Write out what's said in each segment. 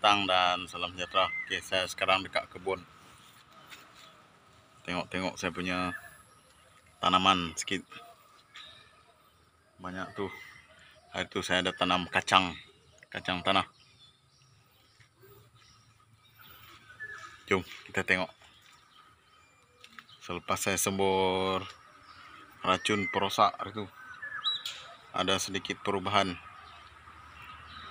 petang dan salam sejahtera. Okey, saya sekarang dekat kebun. Tengok-tengok saya punya tanaman sikit. Banyak tu. Hari tu saya ada tanam kacang. Kacang tanah. Jom kita tengok. Selepas saya sembur racun perosak hari tu. Ada sedikit Perubahan.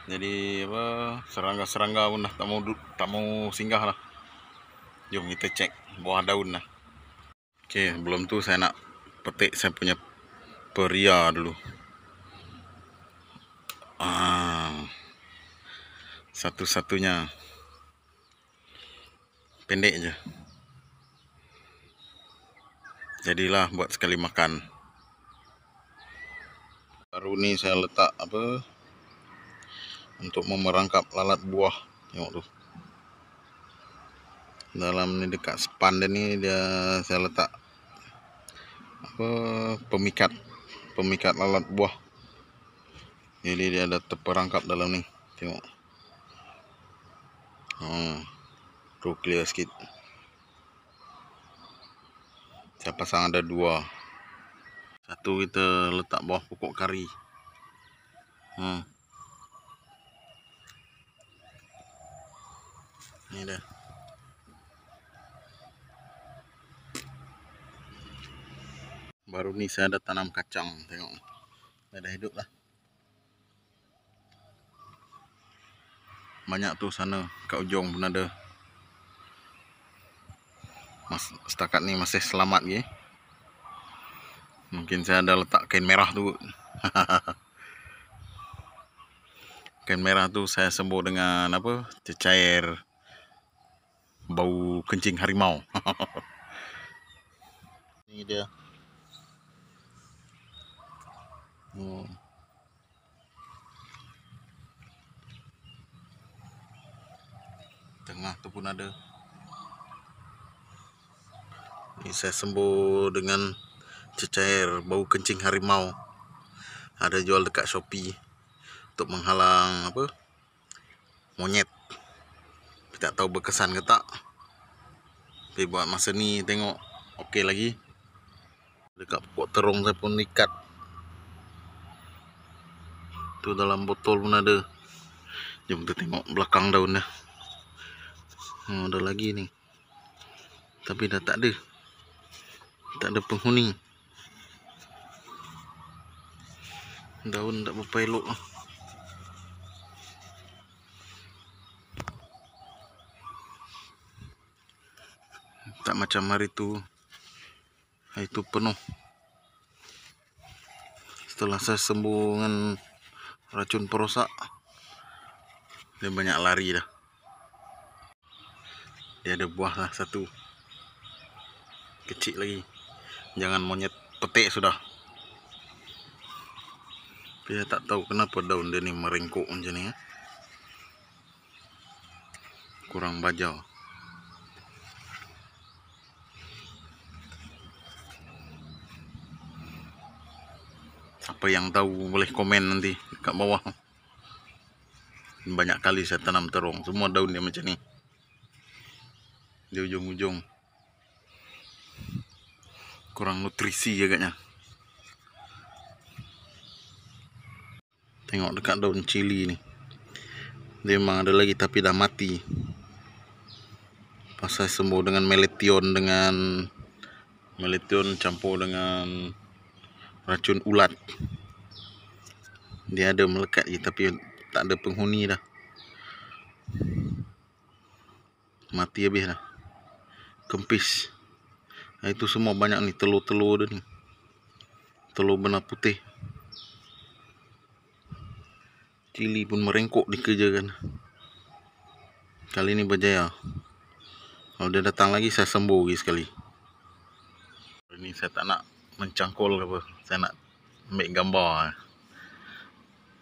Jadi apa serangga-serangga pun dah tak mau duduk, tak mau singgah lah. Jom kita cek buah daun lah. Okey, belum tu saya nak petik saya punya peria dulu. Ah. Satu-satunya pendek je. Jadilah buat sekali makan. Baru ni saya letak apa? untuk memerangkap lalat buah tengok tu dalam ni dekat span dia ni dia saya letak apa pemikat pemikat lalat buah jadi dia ada terperangkap dalam ni tengok hmm. tu clear sikit saya pasang ada dua satu kita letak bawah pokok kari hmm Ni dah. Baru ni saya ada tanam kacang. Tengok. Dah, dah hidup lah. Banyak tu sana. Kat ujung pun ada. Mas, setakat ni masih selamat lagi. Mungkin saya ada letak kain merah tu. kain merah tu saya sembuh dengan apa? Cecair bau kencing harimau. Ini dia. Hmm. Tengah tu pun ada. Ini saya sembuh dengan cecair bau kencing harimau. Ada jual dekat Shopee untuk menghalang apa? Monyet tak tahu berkesan ke tak tapi buat masa ni tengok ok lagi dekat pokok terung saya pun ikat tu dalam botol pun ada jom kita tengok belakang daun dah hmm, oh, ada lagi ni tapi dah tak ada tak ada penghuni daun tak berapa lah macam hari itu hari tu penuh setelah saya sembuh racun perosak dia banyak lari dah dia ada buah lah satu kecil lagi jangan monyet petik sudah dia tak tahu kenapa daun dia ni meringkuk macam ni eh. kurang bajau Apa yang tahu boleh komen nanti dekat bawah. Banyak kali saya tanam terong, semua daun dia macam ni. Di ujung-ujung. Kurang nutrisi agaknya. Tengok dekat daun cili ni. Dia memang ada lagi tapi dah mati. Pasal sembuh dengan meletion dengan meletion campur dengan racun ulat dia ada melekat je tapi tak ada penghuni dah mati habis dah kempis itu semua banyak ni telur-telur dia ni telur benar putih cili pun merengkok dikerjakan kali ni berjaya kalau dia datang lagi saya sembuh lagi sekali ini saya tak nak mencangkul apa saya nak ambil gambar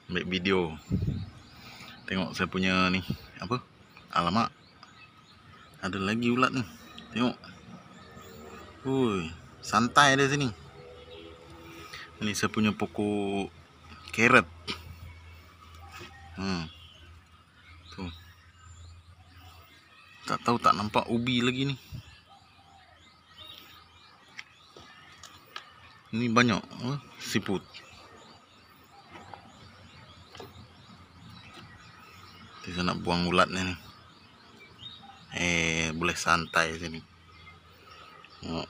ambil video tengok saya punya ni apa alamak ada lagi ulat ni tengok Ui, santai dia sini ni saya punya pokok carrot hmm. tu tak tahu tak nampak ubi lagi ni ni banyak ha? siput saya nak buang ulat ni eh boleh santai sini tengok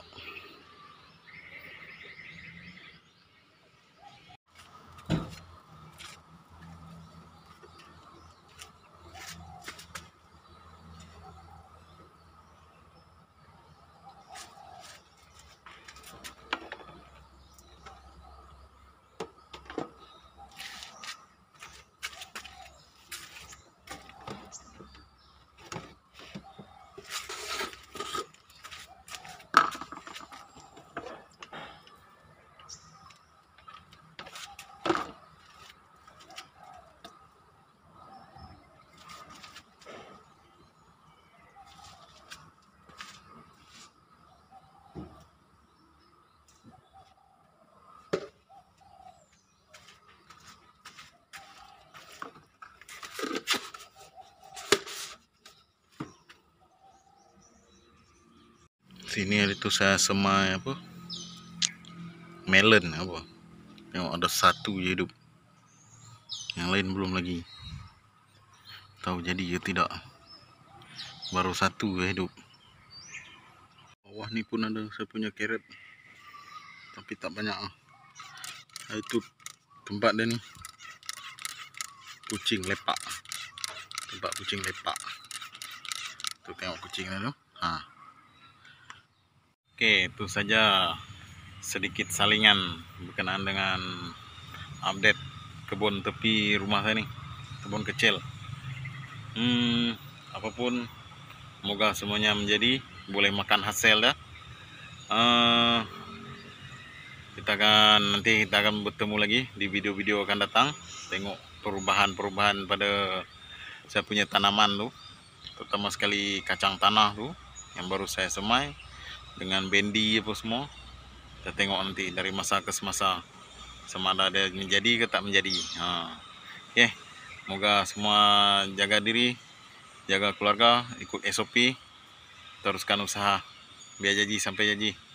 sini hari tu saya semai apa melon apa tengok ada satu je hidup yang lain belum lagi tahu jadi ke tidak baru satu je hidup bawah ni pun ada saya punya carrot tapi tak banyak ah hari tu tempat dia ni kucing lepak tempat kucing lepak tu tengok kucing dia tu ha Oke, itu saja sedikit salingan berkenaan dengan update kebun tepi rumah saya nih, kebun kecil. Hmm, apapun, semoga semuanya menjadi boleh makan hasil ya. Uh, eh, kita akan nanti kita akan bertemu lagi di video-video akan datang, tengok perubahan-perubahan pada saya punya tanaman tuh, terutama sekali kacang tanah tuh yang baru saya semai. dengan bendi apa semua kita tengok nanti dari masa ke semasa sama ada dia menjadi ke tak menjadi ha. ok semoga semua jaga diri jaga keluarga ikut SOP teruskan usaha biar jadi sampai jadi